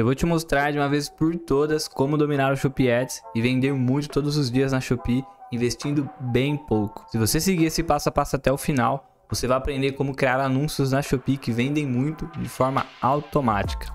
Eu vou te mostrar de uma vez por todas como dominar o Shopee Ads e vender muito todos os dias na Shopee, investindo bem pouco. Se você seguir esse passo a passo até o final, você vai aprender como criar anúncios na Shopee que vendem muito de forma automática.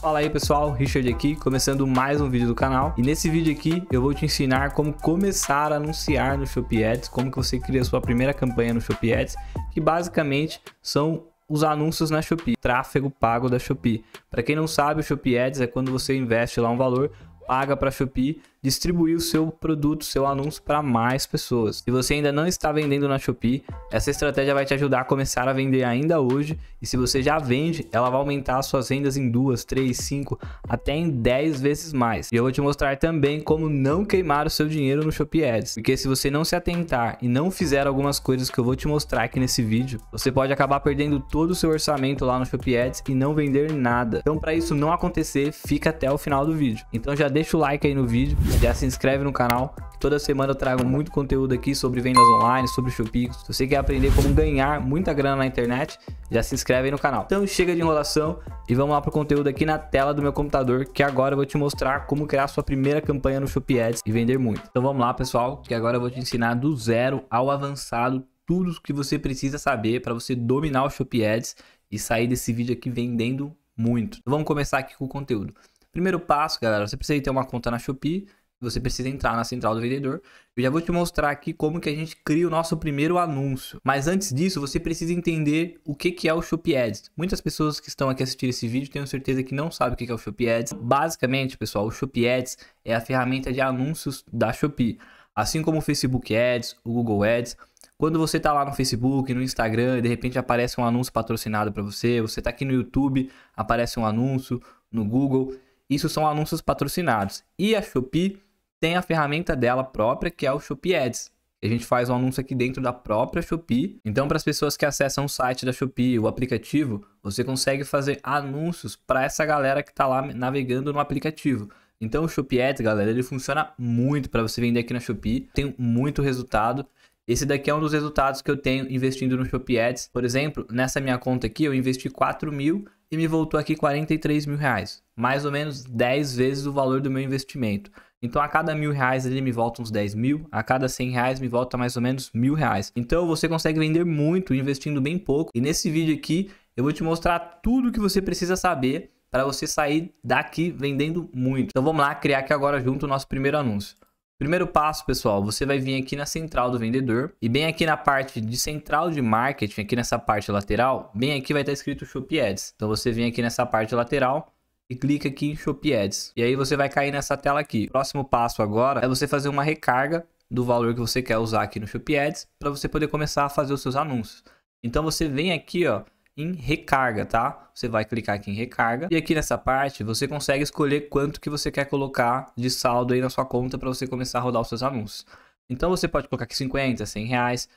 Fala aí pessoal, Richard aqui, começando mais um vídeo do canal. E nesse vídeo aqui eu vou te ensinar como começar a anunciar no Shopee Ads, como que você cria sua primeira campanha no Shopee Ads, que basicamente são os anúncios na Shopee, tráfego pago da Shopee. Para quem não sabe, o Shopee Ads é quando você investe lá um valor, paga para a Shopee distribuir o seu produto, seu anúncio para mais pessoas. Se você ainda não está vendendo na Shopee, essa estratégia vai te ajudar a começar a vender ainda hoje. E se você já vende, ela vai aumentar as suas vendas em duas, três, cinco, até em 10 vezes mais. E eu vou te mostrar também como não queimar o seu dinheiro no Shopee Ads, porque se você não se atentar e não fizer algumas coisas que eu vou te mostrar aqui nesse vídeo, você pode acabar perdendo todo o seu orçamento lá no Shopee Ads e não vender nada. Então, para isso não acontecer, fica até o final do vídeo. Então já deixa o like aí no vídeo já se inscreve no canal. Toda semana eu trago muito conteúdo aqui sobre vendas online, sobre Shopee. Se você quer aprender como ganhar muita grana na internet, já se inscreve aí no canal. Então chega de enrolação e vamos lá para o conteúdo aqui na tela do meu computador, que agora eu vou te mostrar como criar sua primeira campanha no Shopee Ads e vender muito. Então vamos lá, pessoal, que agora eu vou te ensinar do zero ao avançado tudo que você precisa saber para você dominar o Shopee Ads e sair desse vídeo aqui vendendo muito. Então, vamos começar aqui com o conteúdo. Primeiro passo, galera, você precisa ter uma conta na Shopee você precisa entrar na central do vendedor. Eu já vou te mostrar aqui como que a gente cria o nosso primeiro anúncio. Mas antes disso, você precisa entender o que, que é o Shopee Ads. Muitas pessoas que estão aqui assistindo esse vídeo tenho certeza que não sabem o que, que é o Shopee Ads. Basicamente, pessoal, o Shopee Ads é a ferramenta de anúncios da Shopee. Assim como o Facebook Ads, o Google Ads, quando você está lá no Facebook, no Instagram, de repente aparece um anúncio patrocinado para você, você está aqui no YouTube, aparece um anúncio no Google, isso são anúncios patrocinados. E a Shopee tem a ferramenta dela própria, que é o Shopee Ads. A gente faz um anúncio aqui dentro da própria Shopee. Então, para as pessoas que acessam o site da Shopee, o aplicativo, você consegue fazer anúncios para essa galera que está lá navegando no aplicativo. Então, o Shopee Ads, galera, ele funciona muito para você vender aqui na Shopee. Tem muito resultado. Esse daqui é um dos resultados que eu tenho investindo no Shopee Ads. Por exemplo, nessa minha conta aqui, eu investi 4 mil e me voltou aqui 43 mil reais. Mais ou menos 10 vezes o valor do meu investimento. Então a cada mil reais ele me volta uns 10 mil, a cada 100 reais me volta mais ou menos mil reais. Então você consegue vender muito investindo bem pouco. E nesse vídeo aqui eu vou te mostrar tudo o que você precisa saber para você sair daqui vendendo muito. Então vamos lá criar aqui agora junto o nosso primeiro anúncio. Primeiro passo, pessoal, você vai vir aqui na central do vendedor e bem aqui na parte de central de marketing, aqui nessa parte lateral, bem aqui vai estar tá escrito Shop Ads. Então você vem aqui nessa parte lateral, e clica aqui em Shopee Ads. E aí você vai cair nessa tela aqui. Próximo passo agora é você fazer uma recarga do valor que você quer usar aqui no Shopee Ads para você poder começar a fazer os seus anúncios. Então você vem aqui, ó, em recarga, tá? Você vai clicar aqui em recarga e aqui nessa parte você consegue escolher quanto que você quer colocar de saldo aí na sua conta para você começar a rodar os seus anúncios. Então você pode colocar aqui 50, 100 reais,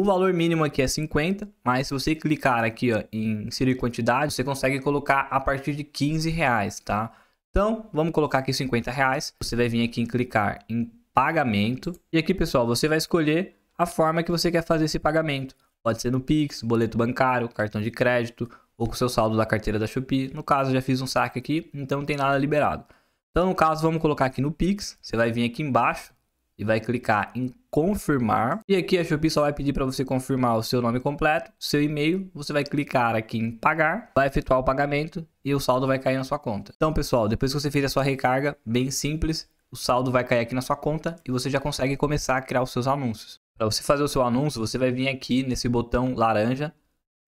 o valor mínimo aqui é 50, mas se você clicar aqui ó, em inserir quantidade, você consegue colocar a partir de 15 reais, tá? Então, vamos colocar aqui 50 reais. Você vai vir aqui em clicar em pagamento. E aqui, pessoal, você vai escolher a forma que você quer fazer esse pagamento. Pode ser no Pix, boleto bancário, cartão de crédito ou com seu saldo da carteira da Shopee. No caso, já fiz um saque aqui, então não tem nada liberado. Então, no caso, vamos colocar aqui no Pix. Você vai vir aqui embaixo e vai clicar em confirmar. E aqui a Shopee só vai pedir para você confirmar o seu nome completo, seu e-mail. Você vai clicar aqui em pagar, vai efetuar o pagamento e o saldo vai cair na sua conta. Então, pessoal, depois que você fez a sua recarga, bem simples, o saldo vai cair aqui na sua conta e você já consegue começar a criar os seus anúncios. Para você fazer o seu anúncio, você vai vir aqui nesse botão laranja,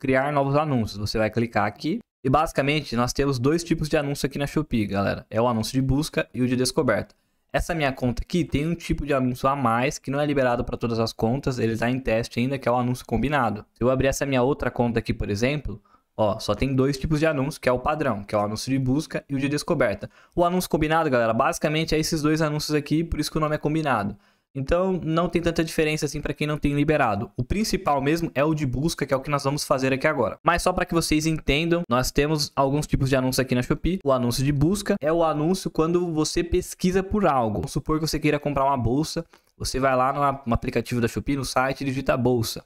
criar novos anúncios. Você vai clicar aqui e basicamente nós temos dois tipos de anúncio aqui na Shopee, galera. É o anúncio de busca e o de descoberta. Essa minha conta aqui tem um tipo de anúncio a mais que não é liberado para todas as contas, ele está em teste ainda, que é o anúncio combinado. Se eu abrir essa minha outra conta aqui, por exemplo, ó, só tem dois tipos de anúncio, que é o padrão, que é o anúncio de busca e o de descoberta. O anúncio combinado, galera, basicamente é esses dois anúncios aqui, por isso que o nome é combinado. Então, não tem tanta diferença assim para quem não tem liberado. O principal mesmo é o de busca, que é o que nós vamos fazer aqui agora. Mas só para que vocês entendam, nós temos alguns tipos de anúncio aqui na Shopee. O anúncio de busca é o anúncio quando você pesquisa por algo. Vamos supor que você queira comprar uma bolsa, você vai lá no aplicativo da Shopee, no site, digita bolsa.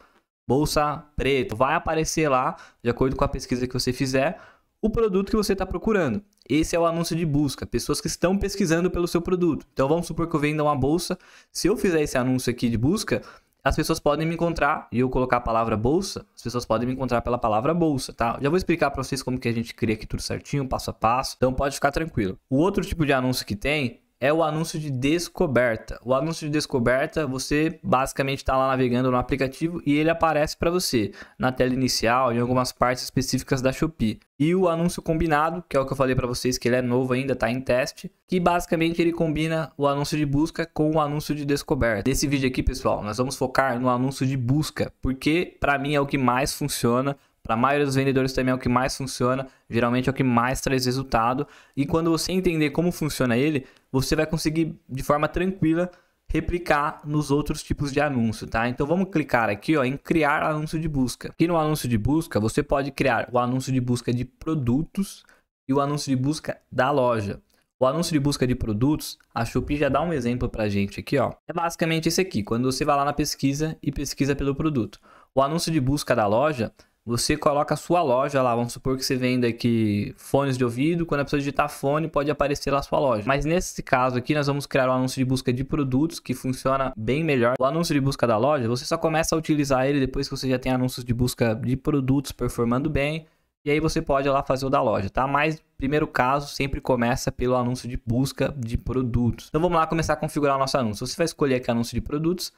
Bolsa preto, vai aparecer lá, de acordo com a pesquisa que você fizer, o produto que você está procurando. Esse é o anúncio de busca, pessoas que estão pesquisando pelo seu produto. Então vamos supor que eu venda uma bolsa. Se eu fizer esse anúncio aqui de busca, as pessoas podem me encontrar e eu colocar a palavra bolsa, as pessoas podem me encontrar pela palavra bolsa, tá? Já vou explicar para vocês como que a gente cria aqui tudo certinho, passo a passo. Então pode ficar tranquilo. O outro tipo de anúncio que tem é o anúncio de descoberta. O anúncio de descoberta, você basicamente está lá navegando no aplicativo e ele aparece para você na tela inicial, em algumas partes específicas da Shopee. E o anúncio combinado, que é o que eu falei para vocês que ele é novo ainda, está em teste, que basicamente ele combina o anúncio de busca com o anúncio de descoberta. Nesse vídeo aqui, pessoal, nós vamos focar no anúncio de busca, porque para mim é o que mais funciona, para a maioria dos vendedores também é o que mais funciona, geralmente é o que mais traz resultado. E quando você entender como funciona ele, você vai conseguir de forma tranquila replicar nos outros tipos de anúncio, tá? Então vamos clicar aqui, ó, em criar anúncio de busca. Aqui no anúncio de busca, você pode criar o anúncio de busca de produtos e o anúncio de busca da loja. O anúncio de busca de produtos, a Shopee já dá um exemplo pra gente aqui, ó. É basicamente esse aqui, quando você vai lá na pesquisa e pesquisa pelo produto. O anúncio de busca da loja você coloca a sua loja lá, vamos supor que você venda aqui fones de ouvido, quando a pessoa digitar fone, pode aparecer lá a sua loja. Mas nesse caso aqui, nós vamos criar um anúncio de busca de produtos que funciona bem melhor. O anúncio de busca da loja, você só começa a utilizar ele depois que você já tem anúncios de busca de produtos performando bem. E aí você pode ir lá fazer o da loja, tá? Mas primeiro caso sempre começa pelo anúncio de busca de produtos. Então vamos lá começar a configurar o nosso anúncio. Você vai escolher aqui anúncio de produtos.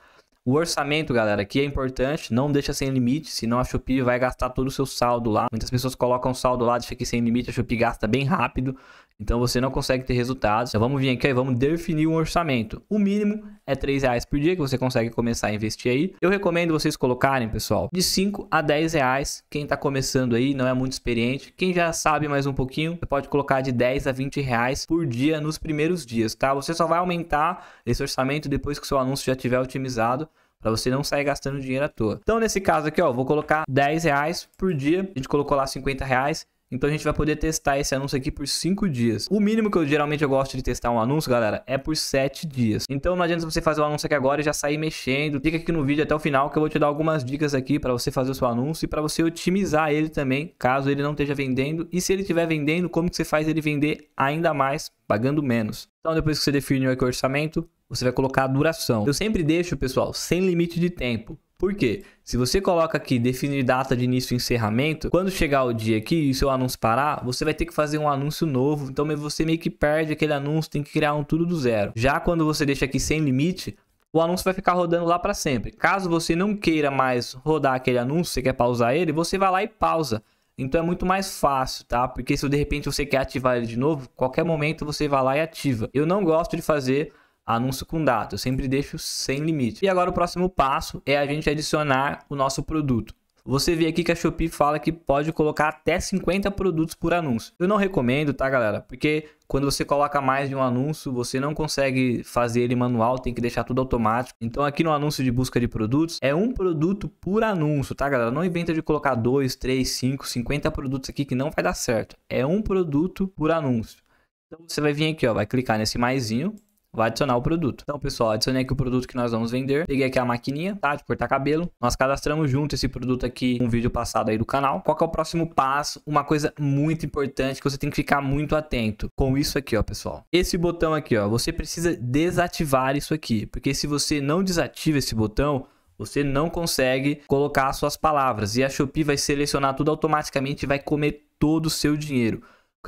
O orçamento, galera, aqui é importante, não deixa sem limite, senão a Shopee vai gastar todo o seu saldo lá. Muitas pessoas colocam saldo lá, deixa aqui sem limite, a Shopee gasta bem rápido. Então você não consegue ter resultados. Então vamos vir aqui e vamos definir um orçamento. O mínimo é 3 reais por dia que você consegue começar a investir aí. Eu recomendo vocês colocarem, pessoal, de 5 a 10 reais. Quem está começando aí, não é muito experiente. Quem já sabe mais um pouquinho, você pode colocar de 10 a 20 reais por dia nos primeiros dias, tá? Você só vai aumentar esse orçamento depois que o seu anúncio já estiver otimizado para você não sair gastando dinheiro à toa. Então, nesse caso aqui, ó, vou colocar 10 reais por dia. A gente colocou lá 50 reais. Então a gente vai poder testar esse anúncio aqui por 5 dias. O mínimo que eu geralmente eu gosto de testar um anúncio, galera, é por 7 dias. Então não adianta você fazer o anúncio aqui agora e já sair mexendo. Fica aqui no vídeo até o final que eu vou te dar algumas dicas aqui para você fazer o seu anúncio e para você otimizar ele também, caso ele não esteja vendendo. E se ele estiver vendendo, como que você faz ele vender ainda mais, pagando menos. Então depois que você definiu aqui o orçamento, você vai colocar a duração. Eu sempre deixo, pessoal, sem limite de tempo. Por quê? Se você coloca aqui definir data de início e encerramento, quando chegar o dia aqui e o seu anúncio parar, você vai ter que fazer um anúncio novo, então você meio que perde aquele anúncio, tem que criar um tudo do zero. Já quando você deixa aqui sem limite, o anúncio vai ficar rodando lá para sempre. Caso você não queira mais rodar aquele anúncio, você quer pausar ele, você vai lá e pausa. Então é muito mais fácil, tá? Porque se de repente você quer ativar ele de novo, qualquer momento você vai lá e ativa. Eu não gosto de fazer anúncio com data. Eu sempre deixo sem limite. E agora o próximo passo é a gente adicionar o nosso produto. Você vê aqui que a Shopee fala que pode colocar até 50 produtos por anúncio. Eu não recomendo, tá, galera? Porque quando você coloca mais de um anúncio, você não consegue fazer ele manual, tem que deixar tudo automático. Então, aqui no anúncio de busca de produtos, é um produto por anúncio, tá, galera? Não inventa de colocar 2, 3, 5, 50 produtos aqui que não vai dar certo. É um produto por anúncio. Então, você vai vir aqui, ó, vai clicar nesse maisinho, vai adicionar o produto. Então, pessoal, adicionei aqui o produto que nós vamos vender. Peguei aqui a maquininha, tá? De cortar cabelo. Nós cadastramos junto esse produto aqui um vídeo passado aí do canal. Qual que é o próximo passo? Uma coisa muito importante que você tem que ficar muito atento com isso aqui, ó, pessoal. Esse botão aqui, ó, você precisa desativar isso aqui, porque se você não desativa esse botão, você não consegue colocar suas palavras e a Shopee vai selecionar tudo automaticamente e vai comer todo o seu dinheiro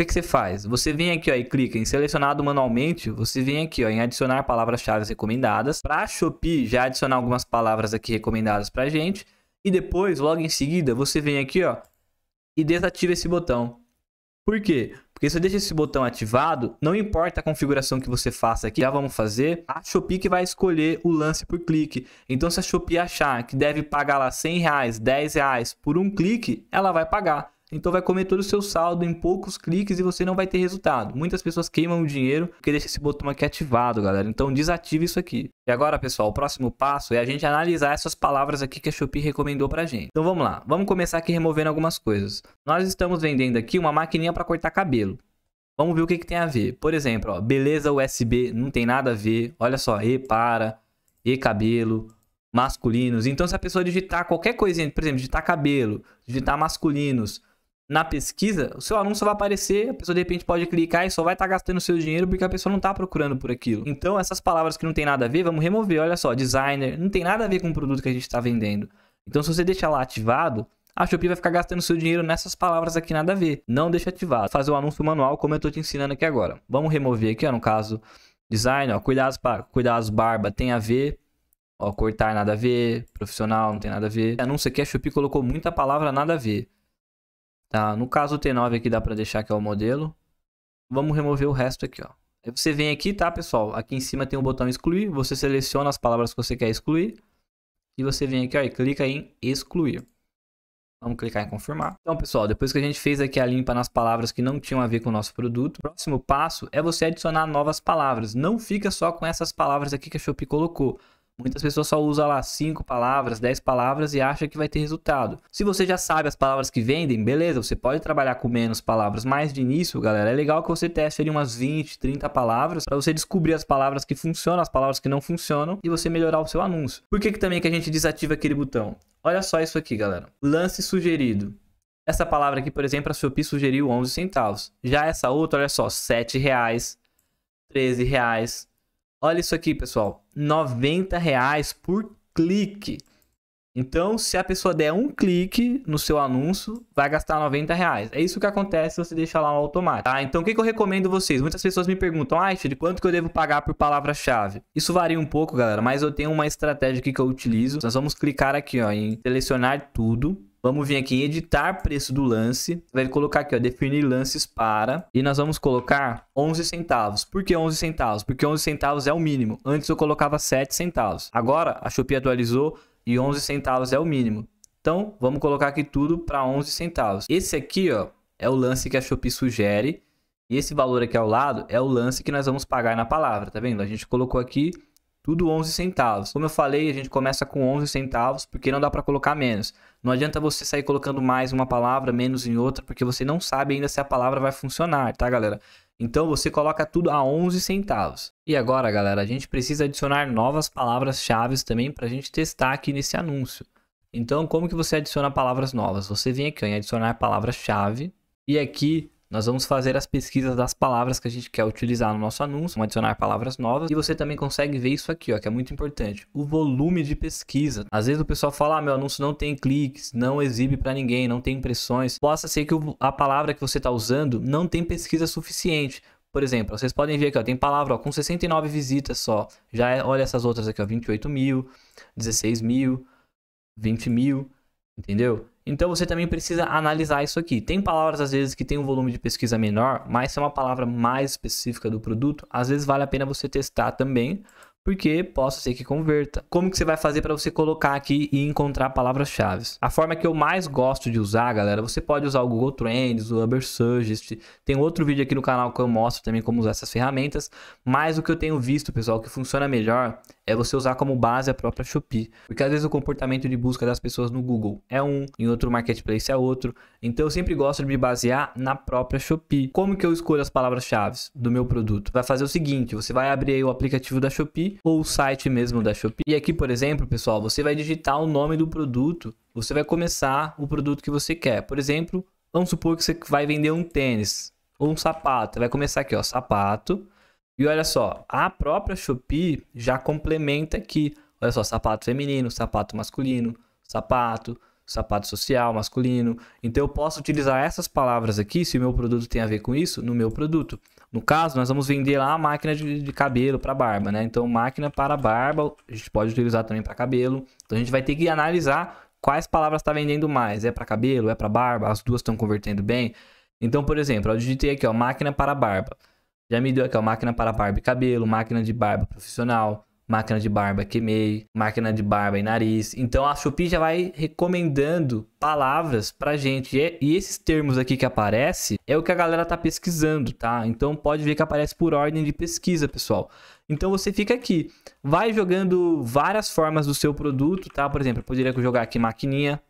que, que você faz? Você vem aqui ó, e clica em selecionado manualmente, você vem aqui ó, em adicionar palavras-chave recomendadas. Para a Shopee já adicionar algumas palavras aqui recomendadas para gente. E depois, logo em seguida, você vem aqui ó, e desativa esse botão. Por quê? Porque se eu deixa esse botão ativado, não importa a configuração que você faça aqui, já vamos fazer, a Shopee que vai escolher o lance por clique. Então se a Shopee achar que deve pagar lá 100 reais, 10 reais por um clique, ela vai pagar então vai comer todo o seu saldo em poucos cliques e você não vai ter resultado. Muitas pessoas queimam o dinheiro porque deixa esse botão aqui ativado, galera. Então desative isso aqui. E agora, pessoal, o próximo passo é a gente analisar essas palavras aqui que a Shopee recomendou pra gente. Então vamos lá, vamos começar aqui removendo algumas coisas. Nós estamos vendendo aqui uma maquininha para cortar cabelo. Vamos ver o que, que tem a ver. Por exemplo, ó, beleza USB não tem nada a ver. Olha só, e para, e cabelo, masculinos. Então se a pessoa digitar qualquer coisinha, por exemplo, digitar cabelo, digitar masculinos, na pesquisa, o seu anúncio vai aparecer, a pessoa de repente pode clicar e só vai estar tá gastando seu dinheiro porque a pessoa não está procurando por aquilo. Então, essas palavras que não tem nada a ver, vamos remover. Olha só, designer, não tem nada a ver com o produto que a gente está vendendo. Então, se você deixar lá ativado, a Shopee vai ficar gastando seu dinheiro nessas palavras aqui nada a ver. Não deixa ativado. Fazer o um anúncio manual como eu estou te ensinando aqui agora. Vamos remover aqui, ó, no caso, designer. ó, cuidados, para, cuidados barba tem a ver. Ó, cortar nada a ver, profissional não tem nada a ver. Anúncio aqui, a Shopee colocou muita palavra nada a ver. Tá, no caso o T9 aqui dá para deixar que é o modelo. Vamos remover o resto aqui, ó. Aí você vem aqui, tá, pessoal? Aqui em cima tem o um botão excluir. Você seleciona as palavras que você quer excluir. E você vem aqui, ó, e clica em excluir. Vamos clicar em confirmar. Então, pessoal, depois que a gente fez aqui a limpa nas palavras que não tinham a ver com o nosso produto, o próximo passo é você adicionar novas palavras. Não fica só com essas palavras aqui que a Shopee colocou. Muitas pessoas só usam lá 5 palavras, 10 palavras e acha que vai ter resultado. Se você já sabe as palavras que vendem, beleza, você pode trabalhar com menos palavras, mas de início, galera, é legal que você teste ali umas 20, 30 palavras para você descobrir as palavras que funcionam, as palavras que não funcionam e você melhorar o seu anúncio. Por que, que também que a gente desativa aquele botão? Olha só isso aqui, galera. Lance sugerido. Essa palavra aqui, por exemplo, a Shopee sugeriu 11 centavos. Já essa outra, olha só, 7 reais, 13 reais, Olha isso aqui, pessoal. 90 reais por clique. Então, se a pessoa der um clique no seu anúncio, vai gastar 90 reais. É isso que acontece se você deixar lá no automático. Tá? Então, o que, que eu recomendo vocês? Muitas pessoas me perguntam, ah, de quanto que eu devo pagar por palavra-chave? Isso varia um pouco, galera, mas eu tenho uma estratégia aqui que eu utilizo. Nós vamos clicar aqui ó, em selecionar tudo. Vamos vir aqui em editar preço do lance. Vai colocar aqui, ó, definir lances para. E nós vamos colocar 11 centavos. Por que 11 centavos? Porque 11 centavos é o mínimo. Antes eu colocava 7 centavos. Agora a Shopee atualizou e 11 centavos é o mínimo. Então, vamos colocar aqui tudo para 11 centavos. Esse aqui, ó, é o lance que a Shopee sugere. E esse valor aqui ao lado é o lance que nós vamos pagar na palavra, tá vendo? A gente colocou aqui tudo 11 centavos. Como eu falei, a gente começa com 11 centavos porque não dá para colocar menos. Não adianta você sair colocando mais uma palavra, menos em outra, porque você não sabe ainda se a palavra vai funcionar, tá, galera? Então você coloca tudo a 11 centavos. E agora, galera, a gente precisa adicionar novas palavras-chave também para a gente testar aqui nesse anúncio. Então, como que você adiciona palavras novas? Você vem aqui ó, em adicionar palavra-chave e aqui nós vamos fazer as pesquisas das palavras que a gente quer utilizar no nosso anúncio, vamos adicionar palavras novas. E você também consegue ver isso aqui, ó, que é muito importante. O volume de pesquisa. Às vezes o pessoal fala, ah, meu anúncio não tem cliques, não exibe para ninguém, não tem impressões. Possa ser que a palavra que você está usando não tem pesquisa suficiente. Por exemplo, vocês podem ver aqui, ó, tem palavra ó, com 69 visitas só. Já é, olha essas outras aqui, ó, 28 mil, 16 mil, 20 mil, entendeu? Então você também precisa analisar isso aqui. Tem palavras às vezes que tem um volume de pesquisa menor, mas se é uma palavra mais específica do produto, às vezes vale a pena você testar também porque possa ser que converta. Como que você vai fazer para você colocar aqui e encontrar palavras-chave? A forma que eu mais gosto de usar, galera, você pode usar o Google Trends, o Uber Suggest, tem outro vídeo aqui no canal que eu mostro também como usar essas ferramentas, mas o que eu tenho visto, pessoal, que funciona melhor é você usar como base a própria Shopee, porque às vezes o comportamento de busca das pessoas no Google é um, em outro marketplace é outro, então eu sempre gosto de me basear na própria Shopee. Como que eu escolho as palavras-chave do meu produto? Vai fazer o seguinte, você vai abrir o aplicativo da Shopee, ou o site mesmo da Shopee. E aqui, por exemplo, pessoal, você vai digitar o nome do produto, você vai começar o produto que você quer. Por exemplo, vamos supor que você vai vender um tênis ou um sapato. Vai começar aqui, ó, sapato. E olha só, a própria Shopee já complementa aqui. Olha só, sapato feminino, sapato masculino, sapato, sapato social masculino. Então eu posso utilizar essas palavras aqui, se o meu produto tem a ver com isso, no meu produto. No caso, nós vamos vender lá a máquina de, de cabelo para barba, né? Então máquina para barba, a gente pode utilizar também para cabelo. Então a gente vai ter que analisar quais palavras está vendendo mais. É para cabelo, é para barba, as duas estão convertendo bem. Então, por exemplo, eu digitei aqui, ó, máquina para barba. Já me deu aqui, ó, máquina para barba e cabelo, máquina de barba profissional, máquina de barba queimei, máquina de barba e nariz. Então a Shopee já vai recomendando palavras pra gente. É, e, esses termos aqui que aparece é o que a galera tá pesquisando, tá? Então pode ver que aparece por ordem de pesquisa, pessoal. Então você fica aqui, vai jogando várias formas do seu produto, tá? Por exemplo, eu poderia jogar aqui maquininha,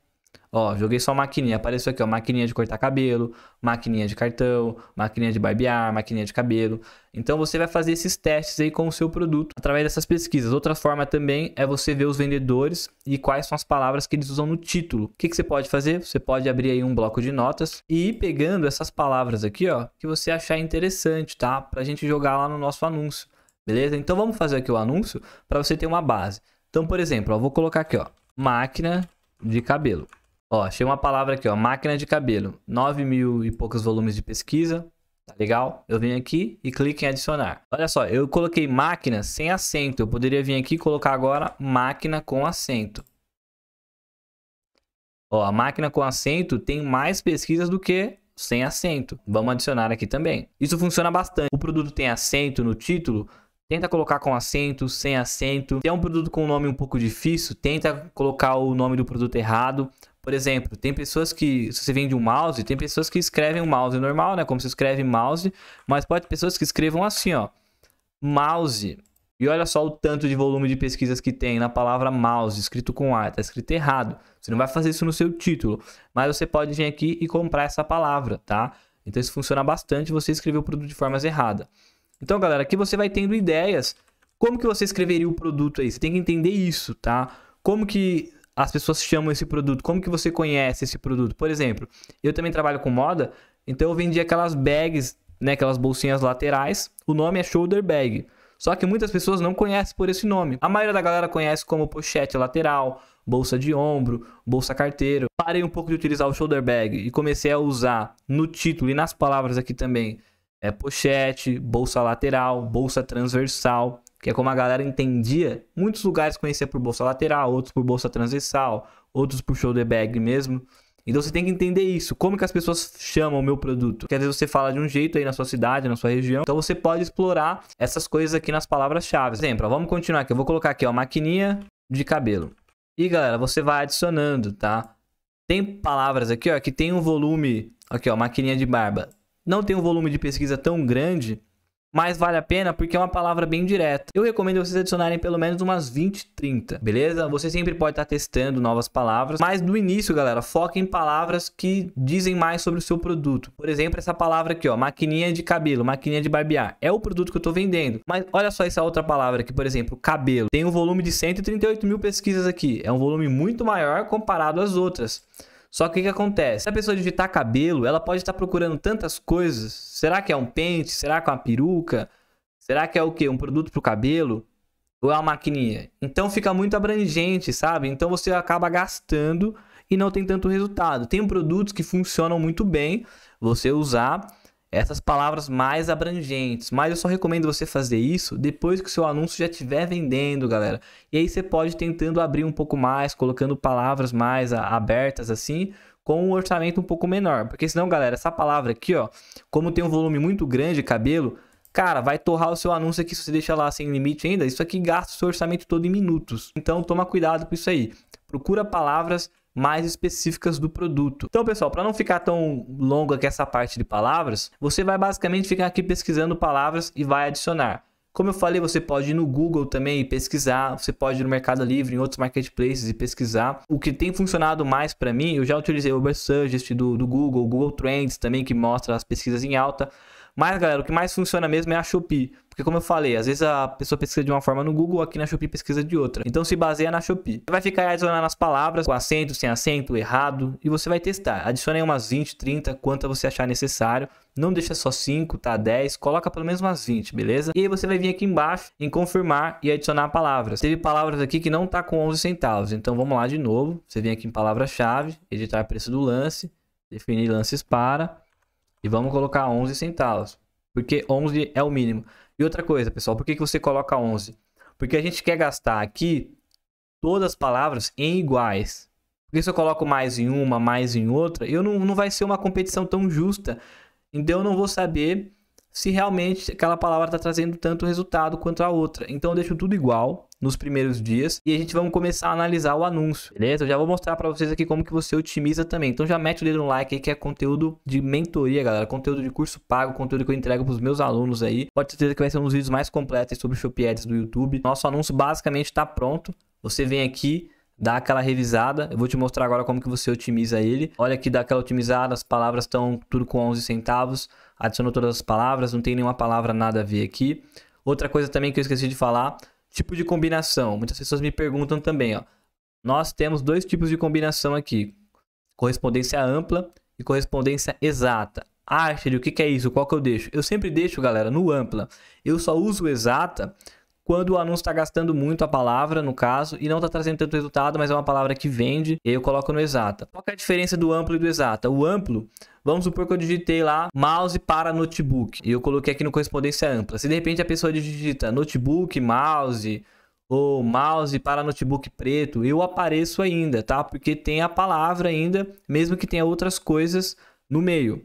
Ó, joguei só maquininha, apareceu aqui, ó, maquininha de cortar cabelo, maquininha de cartão, maquininha de barbear, maquininha de cabelo. Então você vai fazer esses testes aí com o seu produto através dessas pesquisas. Outra forma também é você ver os vendedores e quais são as palavras que eles usam no título. O que, que você pode fazer? Você pode abrir aí um bloco de notas e ir pegando essas palavras aqui, ó, que você achar interessante, tá? Pra gente jogar lá no nosso anúncio, beleza? Então vamos fazer aqui o anúncio para você ter uma base. Então, por exemplo, ó, vou colocar aqui, ó, máquina de cabelo. Ó, achei uma palavra aqui, ó, máquina de cabelo. 9 mil e poucos volumes de pesquisa, tá legal? Eu venho aqui e clico em adicionar. Olha só, eu coloquei máquina sem acento. Eu poderia vir aqui e colocar agora máquina com acento. Ó, a máquina com acento tem mais pesquisas do que sem acento. Vamos adicionar aqui também. Isso funciona bastante. O produto tem acento no título, Tenta colocar com acento, sem acento. Se é um produto com um nome um pouco difícil, tenta colocar o nome do produto errado. Por exemplo, tem pessoas que, se você vende um mouse, tem pessoas que escrevem um mouse normal, né? Como se escreve mouse, mas pode ter pessoas que escrevam assim, ó, mouse. E olha só o tanto de volume de pesquisas que tem na palavra mouse, escrito com A, tá escrito errado. Você não vai fazer isso no seu título, mas você pode vir aqui e comprar essa palavra, tá? Então isso funciona bastante, você escreveu o produto de formas erradas. Então, galera, aqui você vai tendo ideias. Como que você escreveria o produto aí? Você tem que entender isso, tá? Como que as pessoas chamam esse produto? Como que você conhece esse produto? Por exemplo, eu também trabalho com moda, então eu vendi aquelas bags, né, aquelas bolsinhas laterais. O nome é shoulder bag. Só que muitas pessoas não conhecem por esse nome. A maioria da galera conhece como pochete lateral, bolsa de ombro, bolsa carteiro. Parei um pouco de utilizar o shoulder bag e comecei a usar no título e nas palavras aqui também. É pochete, bolsa lateral, bolsa transversal que é como a galera entendia, muitos lugares conhecia por bolsa lateral, outros por bolsa transversal, outros por shoulder bag mesmo. Então você tem que entender isso, como que as pessoas chamam o meu produto. Porque às vezes você fala de um jeito aí na sua cidade, na sua região. Então você pode explorar essas coisas aqui nas palavras-chave. exemplo, ó, vamos continuar aqui. Eu vou colocar aqui, ó, maquininha de cabelo. E galera, você vai adicionando, tá? Tem palavras aqui, ó, que tem um volume, aqui, ó, maquininha de barba. Não tem um volume de pesquisa tão grande, mas vale a pena porque é uma palavra bem direta. Eu recomendo vocês adicionarem pelo menos umas 20, 30, beleza? Você sempre pode estar testando novas palavras, mas no início, galera, foca em palavras que dizem mais sobre o seu produto. Por exemplo, essa palavra aqui, ó, maquininha de cabelo, maquininha de barbear, é o produto que eu estou vendendo. Mas olha só essa outra palavra aqui, por exemplo, cabelo. Tem um volume de 138 mil pesquisas aqui, é um volume muito maior comparado às outras. Só que o que acontece? Se a pessoa digitar cabelo, ela pode estar procurando tantas coisas. Será que é um pente? Será que é uma peruca? Será que é o quê? Um produto para o cabelo? Ou é uma maquininha? Então fica muito abrangente, sabe? Então você acaba gastando e não tem tanto resultado. Tem produtos que funcionam muito bem você usar essas palavras mais abrangentes. Mas eu só recomendo você fazer isso depois que o seu anúncio já estiver vendendo, galera. E aí você pode tentando abrir um pouco mais, colocando palavras mais abertas assim, com um orçamento um pouco menor. Porque senão, galera, essa palavra aqui, ó, como tem um volume muito grande cabelo, cara, vai torrar o seu anúncio aqui se você deixar lá sem limite ainda. Isso aqui gasta o seu orçamento todo em minutos. Então toma cuidado com isso aí. Procura palavras mais específicas do produto. Então, pessoal, para não ficar tão longa que essa parte de palavras, você vai basicamente ficar aqui pesquisando palavras e vai adicionar. Como eu falei, você pode ir no Google também e pesquisar, você pode ir no Mercado Livre, em outros marketplaces e pesquisar. O que tem funcionado mais para mim, eu já utilizei o Uber Suggest do, do Google, o Google Trends também, que mostra as pesquisas em alta. Mas, galera, o que mais funciona mesmo é a Shopee. Porque como eu falei, às vezes a pessoa pesquisa de uma forma no Google, aqui na Shopee pesquisa de outra. Então se baseia na Shopee. Você vai ficar adicionando as palavras, com acento, sem acento, errado, e você vai testar. Adicione umas 20, 30, quanto você achar necessário. Não deixa só 5, tá? 10, coloca pelo menos umas 20, beleza? E aí você vai vir aqui embaixo em confirmar e adicionar palavras. Teve palavras aqui que não tá com 11 centavos, então vamos lá de novo. Você vem aqui em palavra-chave, editar preço do lance, definir lances para e vamos colocar 11 centavos, porque 11 é o mínimo. E outra coisa, pessoal, por que, que você coloca 11? Porque a gente quer gastar aqui todas as palavras em iguais. Porque se eu coloco mais em uma, mais em outra, eu não, não vai ser uma competição tão justa. Então eu não vou saber se realmente aquela palavra está trazendo tanto resultado quanto a outra. Então eu deixo tudo igual, nos primeiros dias e a gente vamos começar a analisar o anúncio, beleza? Eu já vou mostrar para vocês aqui como que você otimiza também. Então já mete o dedo no like aí que é conteúdo de mentoria, galera, conteúdo de curso pago, conteúdo que eu entrego para os meus alunos aí. Pode ter certeza que vai ser um dos vídeos mais completos sobre Shopee Ads do YouTube. Nosso anúncio basicamente está pronto. Você vem aqui dá aquela revisada. Eu vou te mostrar agora como que você otimiza ele. Olha aqui, dá aquela otimizada, as palavras estão tudo com 11 centavos. Adicionou todas as palavras, não tem nenhuma palavra nada a ver aqui. Outra coisa também que eu esqueci de falar, tipo de combinação? Muitas pessoas me perguntam também, ó. Nós temos dois tipos de combinação aqui: correspondência ampla e correspondência exata. Ah, Xeriu, o que, que é isso? Qual que eu deixo? Eu sempre deixo, galera, no ampla. Eu só uso exata quando o anúncio está gastando muito a palavra, no caso, e não está trazendo tanto resultado, mas é uma palavra que vende, e eu coloco no exata. Qual é a diferença do amplo e do exata? O amplo, vamos supor que eu digitei lá mouse para notebook, e eu coloquei aqui no correspondência ampla. Se de repente a pessoa digita notebook, mouse, ou mouse para notebook preto, eu apareço ainda, tá? Porque tem a palavra ainda, mesmo que tenha outras coisas no meio.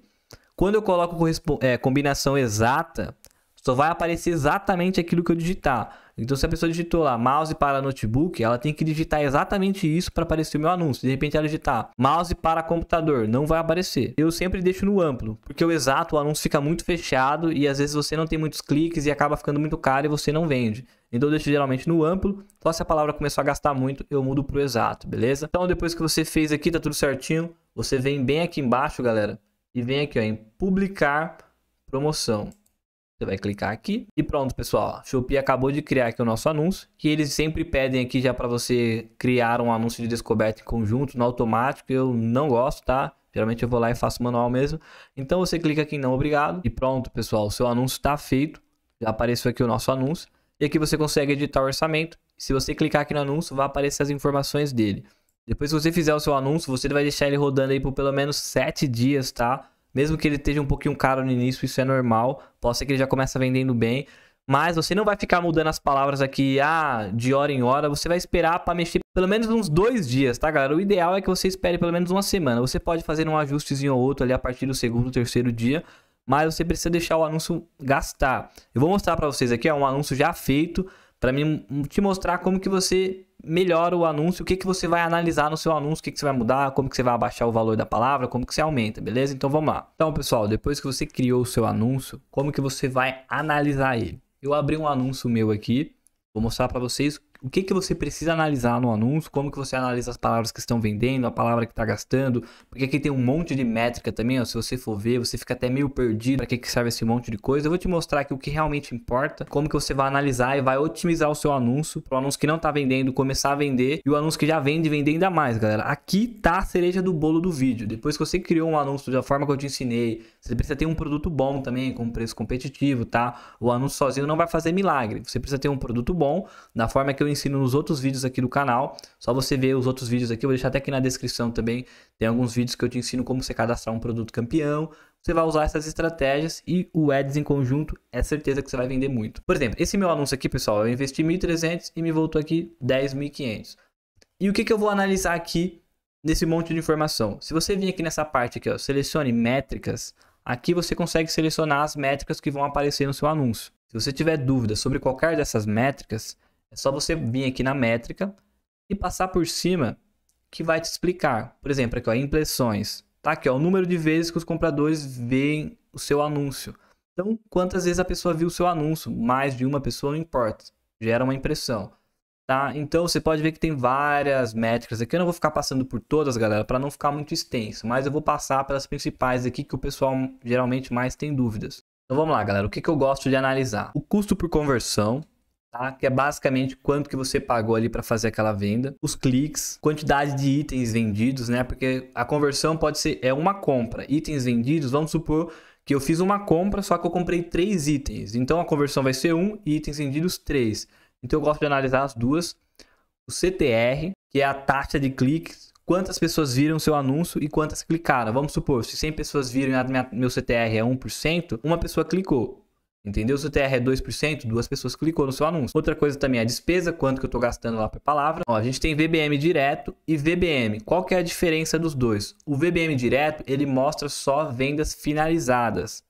Quando eu coloco é, combinação exata, só vai aparecer exatamente aquilo que eu digitar. Então, se a pessoa digitou lá mouse para notebook, ela tem que digitar exatamente isso para aparecer o meu anúncio. De repente, ela digitar mouse para computador, não vai aparecer. Eu sempre deixo no amplo, porque o exato, o anúncio fica muito fechado e às vezes você não tem muitos cliques e acaba ficando muito caro e você não vende. Então eu deixo geralmente no amplo, só se a palavra começou a gastar muito, eu mudo para o exato, beleza? Então depois que você fez aqui, tá tudo certinho, você vem bem aqui embaixo, galera, e vem aqui ó, em publicar promoção. Você vai clicar aqui e pronto, pessoal. A Shopee acabou de criar aqui o nosso anúncio e eles sempre pedem aqui já para você criar um anúncio de descoberta em conjunto no automático. Eu não gosto, tá? Geralmente eu vou lá e faço manual mesmo. Então você clica aqui em não obrigado e pronto, pessoal. O seu anúncio está feito. Já apareceu aqui o nosso anúncio. E aqui você consegue editar o orçamento. Se você clicar aqui no anúncio, vai aparecer as informações dele. Depois que você fizer o seu anúncio, você vai deixar ele rodando aí por pelo menos 7 dias, tá? Mesmo que ele esteja um pouquinho caro no início, isso é normal. Pode ser que ele já comece vendendo bem. Mas você não vai ficar mudando as palavras aqui ah, de hora em hora. Você vai esperar para mexer pelo menos uns dois dias, tá, galera? O ideal é que você espere pelo menos uma semana. Você pode fazer um ajustezinho ou outro ali a partir do segundo, terceiro dia. Mas você precisa deixar o anúncio gastar. Eu vou mostrar para vocês aqui, um anúncio já feito. Para mim te mostrar como que você melhora o anúncio, o que, que você vai analisar no seu anúncio, o que, que você vai mudar, como que você vai abaixar o valor da palavra, como que você aumenta, beleza? Então vamos lá. Então, pessoal, depois que você criou o seu anúncio, como que você vai analisar ele? Eu abri um anúncio meu aqui, vou mostrar para vocês o que, que você precisa analisar no anúncio, como que você analisa as palavras que estão vendendo, a palavra que está gastando, porque aqui tem um monte de métrica também, ó, se você for ver, você fica até meio perdido para que, que serve esse monte de coisa. Eu vou te mostrar aqui o que realmente importa, como que você vai analisar e vai otimizar o seu anúncio, para o anúncio que não está vendendo começar a vender e o anúncio que já vende vender ainda mais, galera. Aqui tá a cereja do bolo do vídeo. Depois que você criou um anúncio da forma que eu te ensinei, você precisa ter um produto bom também, com preço competitivo, tá? O anúncio sozinho não vai fazer milagre. Você precisa ter um produto bom, da forma que eu ensino nos outros vídeos aqui do canal. Só você ver os outros vídeos aqui, eu vou deixar até aqui na descrição também. Tem alguns vídeos que eu te ensino como você cadastrar um produto campeão. Você vai usar essas estratégias e o ads em conjunto é certeza que você vai vender muito. Por exemplo, esse meu anúncio aqui, pessoal, eu investi 1.300 e me voltou aqui 10.500. E o que, que eu vou analisar aqui nesse monte de informação? Se você vir aqui nessa parte aqui, ó, selecione métricas, aqui você consegue selecionar as métricas que vão aparecer no seu anúncio. Se você tiver dúvidas sobre qualquer dessas métricas, é só você vir aqui na métrica e passar por cima que vai te explicar. Por exemplo, aqui ó, impressões. Tá aqui ó, o número de vezes que os compradores veem o seu anúncio. Então, quantas vezes a pessoa viu o seu anúncio? Mais de uma pessoa não importa. Gera uma impressão. Tá? Então você pode ver que tem várias métricas aqui. Eu não vou ficar passando por todas, galera, para não ficar muito extenso, mas eu vou passar pelas principais aqui que o pessoal geralmente mais tem dúvidas. Então vamos lá, galera. O que, que eu gosto de analisar? O custo por conversão, Tá? Que é basicamente quanto que você pagou ali para fazer aquela venda, os cliques, quantidade de itens vendidos, né? Porque a conversão pode ser é uma compra, itens vendidos, vamos supor que eu fiz uma compra, só que eu comprei três itens. Então a conversão vai ser um e itens vendidos três. Então eu gosto de analisar as duas. O CTR, que é a taxa de cliques, quantas pessoas viram seu anúncio e quantas clicaram. Vamos supor, se 100 pessoas viram e meu CTR é 1%, uma pessoa clicou Entendeu? Se o TR é 2%, duas pessoas clicou no seu anúncio. Outra coisa também é a despesa, quanto que eu estou gastando lá por palavra. Ó, a gente tem VBM direto e VBM. Qual que é a diferença dos dois? O VBM direto, ele mostra só vendas finalizadas.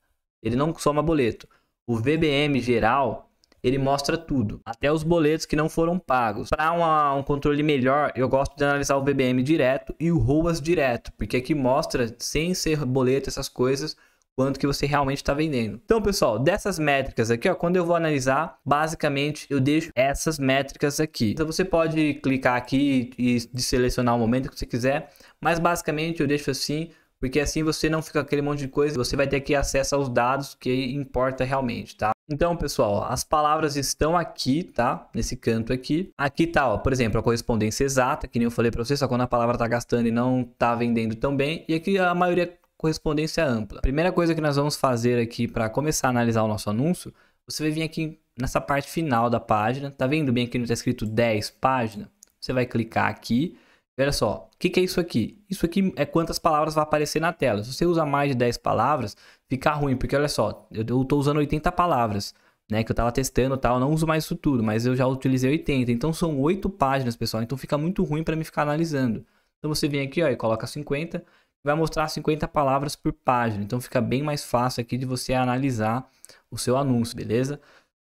Ele não soma boleto. O VBM geral, ele mostra tudo, até os boletos que não foram pagos. Para um controle melhor, eu gosto de analisar o VBM direto e o ROAS direto, porque aqui é mostra, sem ser boleto, essas coisas, quanto que você realmente está vendendo. Então, pessoal, dessas métricas aqui, ó, quando eu vou analisar, basicamente eu deixo essas métricas aqui. Então, você pode clicar aqui e selecionar o momento que você quiser, mas basicamente eu deixo assim porque assim você não fica aquele monte de coisa, você vai ter que acesso aos dados que importa realmente, tá? Então, pessoal, as palavras estão aqui, tá? Nesse canto aqui. Aqui tá, ó, por exemplo, a correspondência exata, que nem eu falei para você, só quando a palavra tá gastando e não tá vendendo tão bem. E aqui a maioria correspondência ampla. primeira coisa que nós vamos fazer aqui para começar a analisar o nosso anúncio, você vai vir aqui nessa parte final da página, tá vendo bem aqui onde está escrito 10 páginas. Você vai clicar aqui, olha só, o que, que é isso aqui? Isso aqui é quantas palavras vai aparecer na tela. Se você usar mais de 10 palavras, fica ruim, porque olha só, eu estou usando 80 palavras. Né, que eu estava testando tal, não uso mais isso tudo, mas eu já utilizei 80, então são 8 páginas, pessoal, então fica muito ruim para mim ficar analisando. Então você vem aqui ó, e coloca 50, vai mostrar 50 palavras por página. Então fica bem mais fácil aqui de você analisar o seu anúncio, beleza?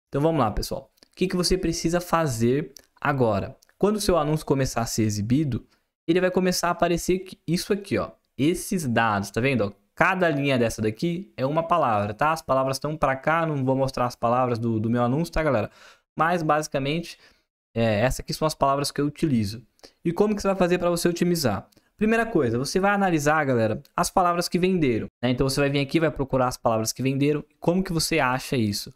Então vamos lá, pessoal. O que, que você precisa fazer agora? Quando o seu anúncio começar a ser exibido, ele vai começar a aparecer isso aqui, ó. Esses dados, tá vendo? cada linha dessa daqui é uma palavra, tá? As palavras estão para cá, não vou mostrar as palavras do, do meu anúncio, tá, galera? Mas basicamente, é, essas aqui são as palavras que eu utilizo. E como que você vai fazer para você otimizar? Primeira coisa, você vai analisar, galera, as palavras que venderam. Né? Então você vai vir aqui, vai procurar as palavras que venderam. Como que você acha isso?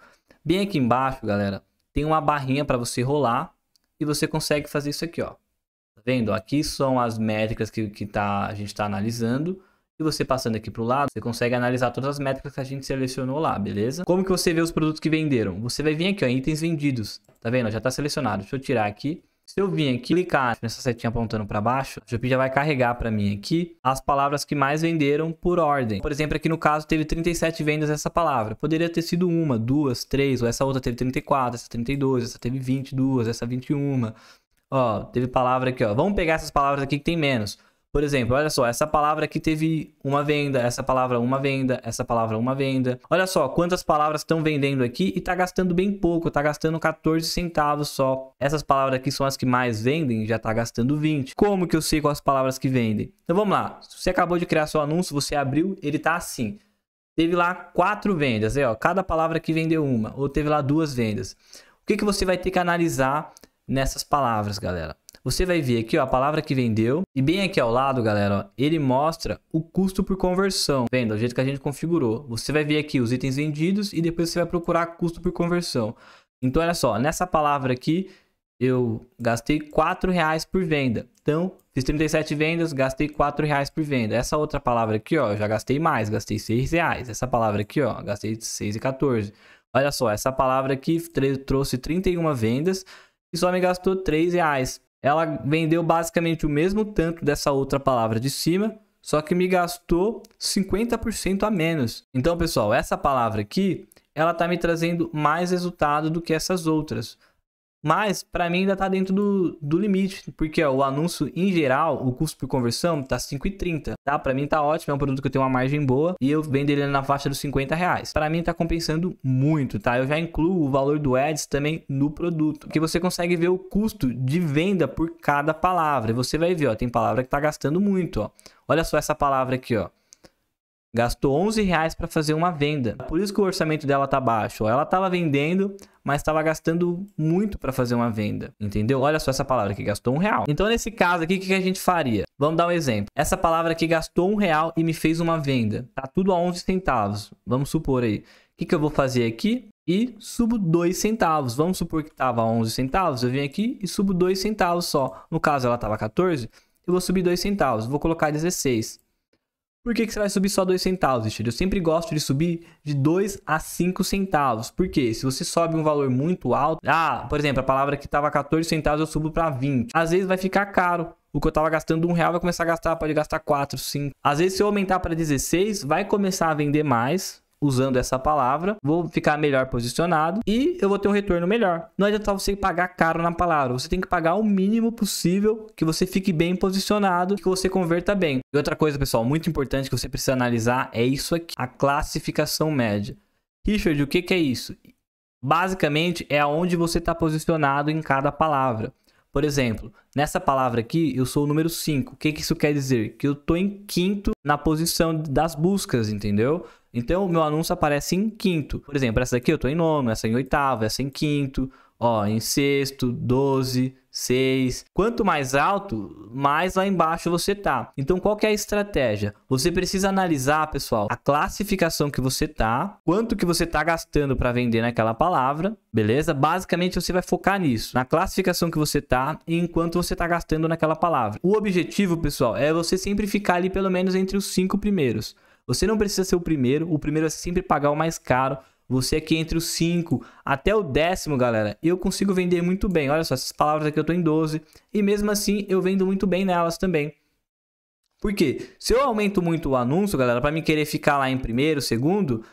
Bem aqui embaixo, galera, tem uma barrinha para você rolar e você consegue fazer isso aqui, ó. Tá vendo? Aqui são as métricas que, que tá, a gente está analisando. E você passando aqui para o lado, você consegue analisar todas as métricas que a gente selecionou lá, beleza? Como que você vê os produtos que venderam? Você vai vir aqui, ó, itens vendidos. Tá vendo? Já está selecionado. Deixa eu tirar aqui. Se eu vir aqui clicar nessa setinha apontando para baixo, o Shopee já vai carregar para mim aqui as palavras que mais venderam por ordem. Por exemplo, aqui no caso teve 37 vendas essa palavra. Poderia ter sido uma, duas, três, ou essa outra teve 34, essa 32, essa teve 22, essa 21. Ó, teve palavra aqui, ó. Vamos pegar essas palavras aqui que tem menos. Por exemplo, olha só, essa palavra aqui teve uma venda, essa palavra uma venda, essa palavra uma venda. Olha só quantas palavras estão vendendo aqui e está gastando bem pouco, está gastando 14 centavos só. Essas palavras aqui são as que mais vendem, já está gastando 20. Como que eu sei quais palavras que vendem? Então vamos lá, se você acabou de criar seu anúncio, você abriu, ele está assim. Teve lá quatro vendas, aí, cada palavra que vendeu uma, ou teve lá duas vendas. O que, que você vai ter que analisar nessas palavras, galera? você vai ver aqui ó, a palavra que vendeu. E bem aqui ao lado, galera, ó, ele mostra o custo por conversão. Tá vendo, o jeito que a gente configurou. Você vai ver aqui os itens vendidos e depois você vai procurar custo por conversão. Então, olha só, nessa palavra aqui, eu gastei R$4,00 reais por venda. Então, fiz 37 vendas, gastei R$4,00 reais por venda. Essa outra palavra aqui, ó, eu já gastei mais, gastei R$6,00. reais. Essa palavra aqui, ó, gastei R$6,14. Olha só, essa palavra aqui trouxe 31 vendas e só me gastou R$3,00. reais. Ela vendeu basicamente o mesmo tanto dessa outra palavra de cima, só que me gastou 50% a menos. Então, pessoal, essa palavra aqui, ela está me trazendo mais resultado do que essas outras. Mas, para mim, ainda tá dentro do, do limite, porque ó, o anúncio, em geral, o custo por conversão tá 5,30, tá? Para mim tá ótimo, é um produto que eu tenho uma margem boa e eu vendo ele na faixa dos 50 reais. Para mim tá compensando muito, tá? Eu já incluo o valor do ads também no produto, que você consegue ver o custo de venda por cada palavra. Você vai ver, ó, tem palavra que tá gastando muito, ó. Olha só essa palavra aqui, ó gastou 11 reais para fazer uma venda. Por isso que o orçamento dela tá baixo. Ela estava vendendo, mas estava gastando muito para fazer uma venda, entendeu? Olha só essa palavra que gastou um real. Então nesse caso aqui, o que, a gente faria? Vamos dar um exemplo. Essa palavra que gastou um real e me fez uma venda. Tá tudo a 11 centavos. Vamos supor aí. O que, que eu vou fazer aqui? E subo 2 centavos. Vamos supor que estava 11 centavos. Eu venho aqui e subo 2 centavos só. No caso, ela estava 14. Eu vou subir 2 centavos. Vou colocar 16. Por que, que você vai subir só 2 centavos, Richard? Eu sempre gosto de subir de 2 a 5 centavos. Por quê? Se você sobe um valor muito alto, ah, por exemplo, a palavra que estava 14 centavos eu subo para 20. Às vezes vai ficar caro. O que eu estava gastando um real vai começar a gastar, pode gastar 4, 5. Às vezes se eu aumentar para 16, vai começar a vender mais, usando essa palavra, vou ficar melhor posicionado e eu vou ter um retorno melhor. Não adianta você pagar caro na palavra, você tem que pagar o mínimo possível que você fique bem posicionado, que você converta bem. E outra coisa, pessoal, muito importante que você precisa analisar é isso aqui, a classificação média. Richard, o que, que é isso? Basicamente é aonde você está posicionado em cada palavra. Por exemplo, nessa palavra aqui, eu sou o número 5. O que, que isso quer dizer? Que eu estou em quinto na posição das buscas, entendeu? Então, o meu anúncio aparece em quinto. Por exemplo, essa daqui eu estou em nono, essa em oitavo, essa em quinto, ó, em sexto, doze, 6. Quanto mais alto, mais lá embaixo você tá. Então qual que é a estratégia? Você precisa analisar, pessoal, a classificação que você tá, quanto que você tá gastando para vender naquela palavra, beleza? Basicamente você vai focar nisso, na classificação que você tá e enquanto você tá gastando naquela palavra. O objetivo, pessoal, é você sempre ficar ali pelo menos entre os cinco primeiros. Você não precisa ser o primeiro, o primeiro é sempre pagar o mais caro, você aqui entre os 5 até o décimo, galera, eu consigo vender muito bem. Olha só, essas palavras aqui eu estou em 12. E mesmo assim, eu vendo muito bem nelas também. Por quê? Se eu aumento muito o anúncio, galera, para mim querer ficar lá em primeiro, segundo,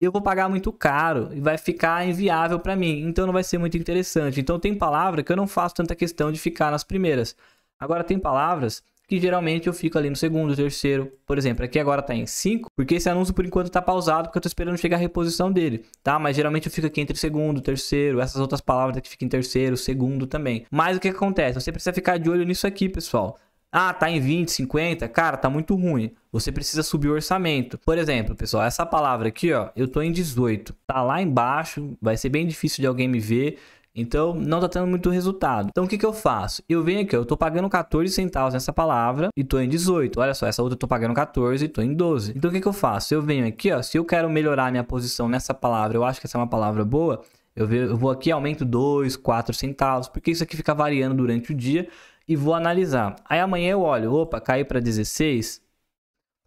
eu vou pagar muito caro e vai ficar inviável para mim. Então não vai ser muito interessante. Então tem palavra que eu não faço tanta questão de ficar nas primeiras. Agora tem palavras geralmente eu fico ali no segundo, terceiro, por exemplo, aqui agora tá em 5, porque esse anúncio por enquanto tá pausado, porque eu tô esperando chegar a reposição dele, tá? Mas geralmente eu fico aqui entre segundo, terceiro, essas outras palavras aqui ficam em terceiro, segundo também. Mas o que acontece? Você precisa ficar de olho nisso aqui, pessoal. Ah, tá em 20, 50, cara, tá muito ruim. Você precisa subir o orçamento. Por exemplo, pessoal, essa palavra aqui, ó, eu tô em 18. Tá lá embaixo, vai ser bem difícil de alguém me ver. Então, não tá tendo muito resultado. Então, o que que eu faço? Eu venho aqui, eu tô pagando 14 centavos nessa palavra e tô em 18. Olha só, essa outra eu tô pagando 14 e tô em 12. Então, o que que eu faço? Eu venho aqui, ó, se eu quero melhorar minha posição nessa palavra, eu acho que essa é uma palavra boa, eu, eu vou aqui, aumento 2, 4 centavos, porque isso aqui fica variando durante o dia e vou analisar. Aí amanhã eu olho, opa, caiu para 16.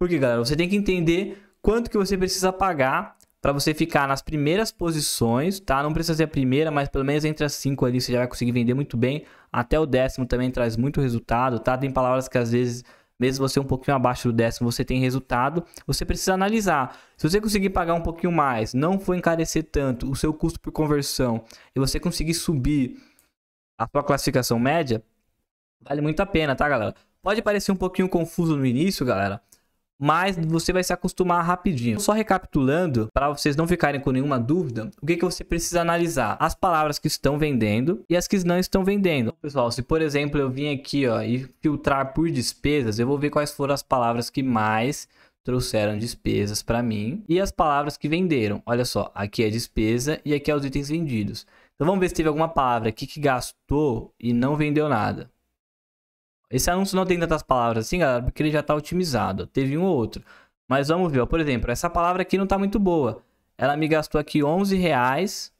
Porque, galera, você tem que entender quanto que você precisa pagar para você ficar nas primeiras posições, tá? Não precisa ser a primeira, mas pelo menos entre as cinco ali você já vai conseguir vender muito bem. Até o décimo também traz muito resultado, tá? Tem palavras que às vezes mesmo você um pouquinho abaixo do décimo, você tem resultado, você precisa analisar. Se você conseguir pagar um pouquinho mais, não for encarecer tanto o seu custo por conversão e você conseguir subir a sua classificação média, vale muito a pena, tá, galera? Pode parecer um pouquinho confuso no início, galera, mas você vai se acostumar rapidinho. Só recapitulando, para vocês não ficarem com nenhuma dúvida, o que, que você precisa analisar? As palavras que estão vendendo e as que não estão vendendo. Então, pessoal, se por exemplo eu vim aqui ó, e filtrar por despesas, eu vou ver quais foram as palavras que mais trouxeram despesas para mim e as palavras que venderam. Olha só, aqui é despesa e aqui é os itens vendidos. Então vamos ver se teve alguma palavra aqui que gastou e não vendeu nada. Esse anúncio não tem tantas palavras assim, galera, porque ele já tá otimizado. Teve um ou outro. Mas vamos ver, ó. por exemplo, essa palavra aqui não tá muito boa. Ela me gastou aqui 11 reais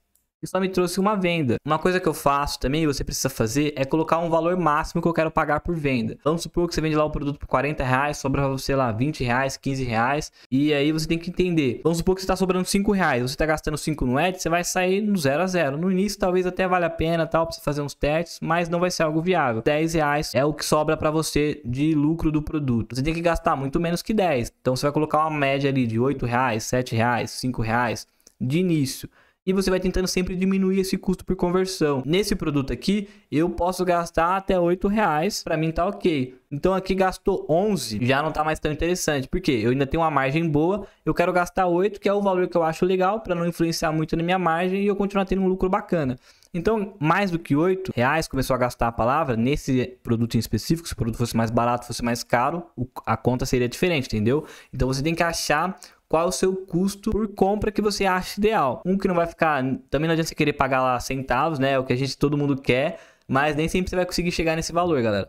e só me trouxe uma venda. Uma coisa que eu faço também e você precisa fazer é colocar um valor máximo que eu quero pagar por venda. Vamos supor que você vende lá o um produto por 40 reais, sobra pra você lá 20 reais, 15 reais, e aí você tem que entender. Vamos supor que você tá sobrando 5 reais, você tá gastando 5 no ad, você vai sair no 0 a 0. No início talvez até valha a pena, tal, pra você fazer uns testes, mas não vai ser algo viável. 10 reais é o que sobra para você de lucro do produto. Você tem que gastar muito menos que 10. Então você vai colocar uma média ali de 8 reais, 7 reais, 5 reais de início e você vai tentando sempre diminuir esse custo por conversão. Nesse produto aqui, eu posso gastar até R$8,00, reais, para mim tá ok. Então aqui gastou 11, já não tá mais tão interessante, porque eu ainda tenho uma margem boa, eu quero gastar 8, que é o valor que eu acho legal, para não influenciar muito na minha margem e eu continuar tendo um lucro bacana. Então, mais do que R$8,00, reais começou a gastar a palavra nesse produto em específico. Se o produto fosse mais barato, fosse mais caro, a conta seria diferente, entendeu? Então você tem que achar qual o seu custo por compra que você acha ideal. Um que não vai ficar, também não adianta você querer pagar lá centavos, né? É o que a gente todo mundo quer, mas nem sempre você vai conseguir chegar nesse valor, galera.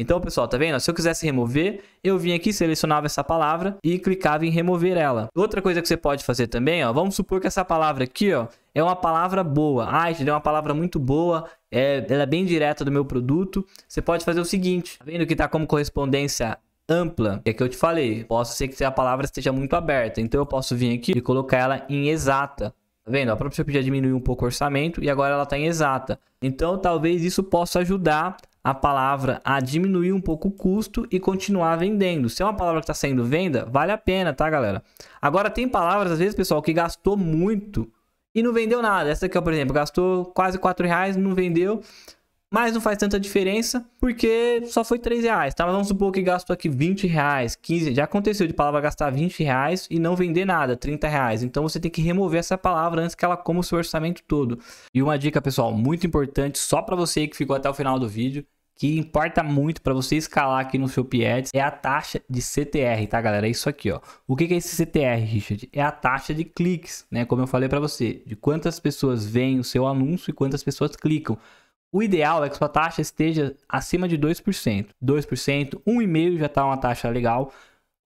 Então, pessoal, tá vendo? Se eu quisesse remover, eu vim aqui, selecionava essa palavra e clicava em remover ela. Outra coisa que você pode fazer também, ó, vamos supor que essa palavra aqui, ó, é uma palavra boa. Ai, gente, é uma palavra muito boa, é, ela é bem direta do meu produto. Você pode fazer o seguinte, tá vendo que tá como correspondência ampla. É que eu te falei, posso ser que a palavra esteja muito aberta. Então eu posso vir aqui e colocar ela em exata. Tá vendo? A própria Shopee já diminuiu um pouco o orçamento e agora ela está em exata. Então talvez isso possa ajudar a palavra a diminuir um pouco o custo e continuar vendendo. Se é uma palavra que está saindo venda, vale a pena, tá, galera? Agora tem palavras, às vezes, pessoal, que gastou muito e não vendeu nada. Essa aqui, por exemplo, gastou quase 4 reais, não vendeu mas não faz tanta diferença porque só foi 3 reais, tá? Mas vamos supor que gastou aqui 20 reais, 15, já aconteceu de palavra gastar 20 reais e não vender nada, 30 reais. Então você tem que remover essa palavra antes que ela coma o seu orçamento todo. E uma dica, pessoal, muito importante, só para você que ficou até o final do vídeo, que importa muito para você escalar aqui no seu PIEDS é a taxa de CTR, tá galera? É isso aqui, ó. O que é esse CTR, Richard? É a taxa de cliques, né? Como eu falei para você, de quantas pessoas veem o seu anúncio e quantas pessoas clicam. O ideal é que sua taxa esteja acima de 2%. 2%, 1,5% já está uma taxa legal.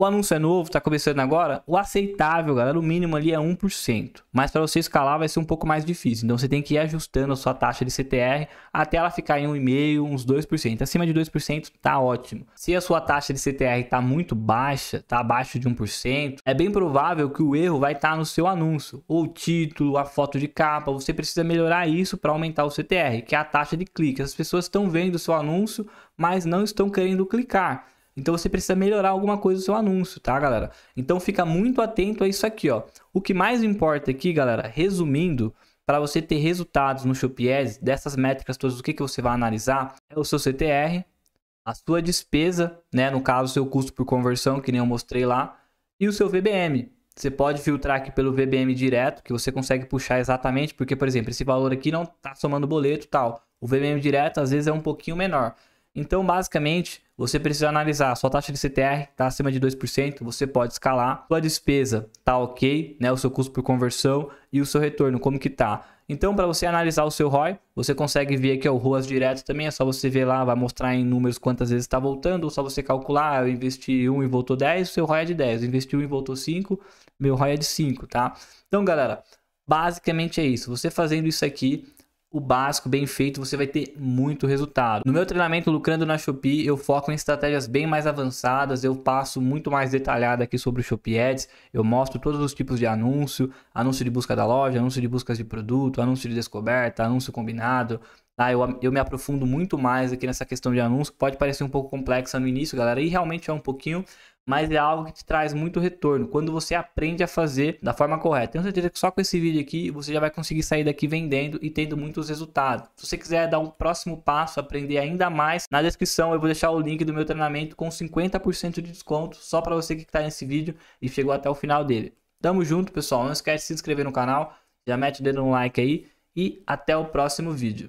O anúncio é novo, tá começando agora. O aceitável, galera, o mínimo ali é 1%. Mas para você escalar vai ser um pouco mais difícil. Então você tem que ir ajustando a sua taxa de CTR até ela ficar em 1,5%, uns 2%. Acima de 2% tá ótimo. Se a sua taxa de CTR tá muito baixa, tá abaixo de 1%, é bem provável que o erro vai estar tá no seu anúncio, ou título, a foto de capa. Você precisa melhorar isso para aumentar o CTR, que é a taxa de clique. As pessoas estão vendo o seu anúncio, mas não estão querendo clicar. Então você precisa melhorar alguma coisa no seu anúncio, tá, galera? Então fica muito atento a isso aqui, ó. O que mais importa aqui, galera, resumindo, para você ter resultados no Shopee Ads, dessas métricas todas, o que, que você vai analisar é o seu CTR, a sua despesa, né, no caso, seu custo por conversão, que nem eu mostrei lá, e o seu VBM. Você pode filtrar aqui pelo VBM direto, que você consegue puxar exatamente, porque, por exemplo, esse valor aqui não está somando boleto tal. O VBM direto, às vezes, é um pouquinho menor. Então, basicamente, você precisa analisar sua taxa de CTR está acima de 2%, você pode escalar, sua despesa está ok, né? o seu custo por conversão e o seu retorno, como que tá. Então, para você analisar o seu ROI, você consegue ver aqui é o ROAS direto também, é só você ver lá, vai mostrar em números quantas vezes está voltando, ou só você calcular, eu investi 1 e voltou 10, seu ROI é de 10, Investiu investi 1 e voltou 5, meu ROI é de 5, tá? Então, galera, basicamente é isso, você fazendo isso aqui, o básico bem feito, você vai ter muito resultado. No meu treinamento Lucrando na Shopee, eu foco em estratégias bem mais avançadas, eu passo muito mais detalhado aqui sobre o Shopee Ads, eu mostro todos os tipos de anúncio, anúncio de busca da loja, anúncio de buscas de produto, anúncio de descoberta, anúncio combinado, tá? Eu, eu me aprofundo muito mais aqui nessa questão de anúncio, pode parecer um pouco complexa no início, galera, e realmente é um pouquinho, mas é algo que te traz muito retorno quando você aprende a fazer da forma correta. Tenho certeza que só com esse vídeo aqui você já vai conseguir sair daqui vendendo e tendo muitos resultados. Se você quiser dar um próximo passo, aprender ainda mais, na descrição eu vou deixar o link do meu treinamento com 50% de desconto só para você que está nesse vídeo e chegou até o final dele. Tamo junto, pessoal. Não esquece de se inscrever no canal, já mete o dedo no like aí e até o próximo vídeo.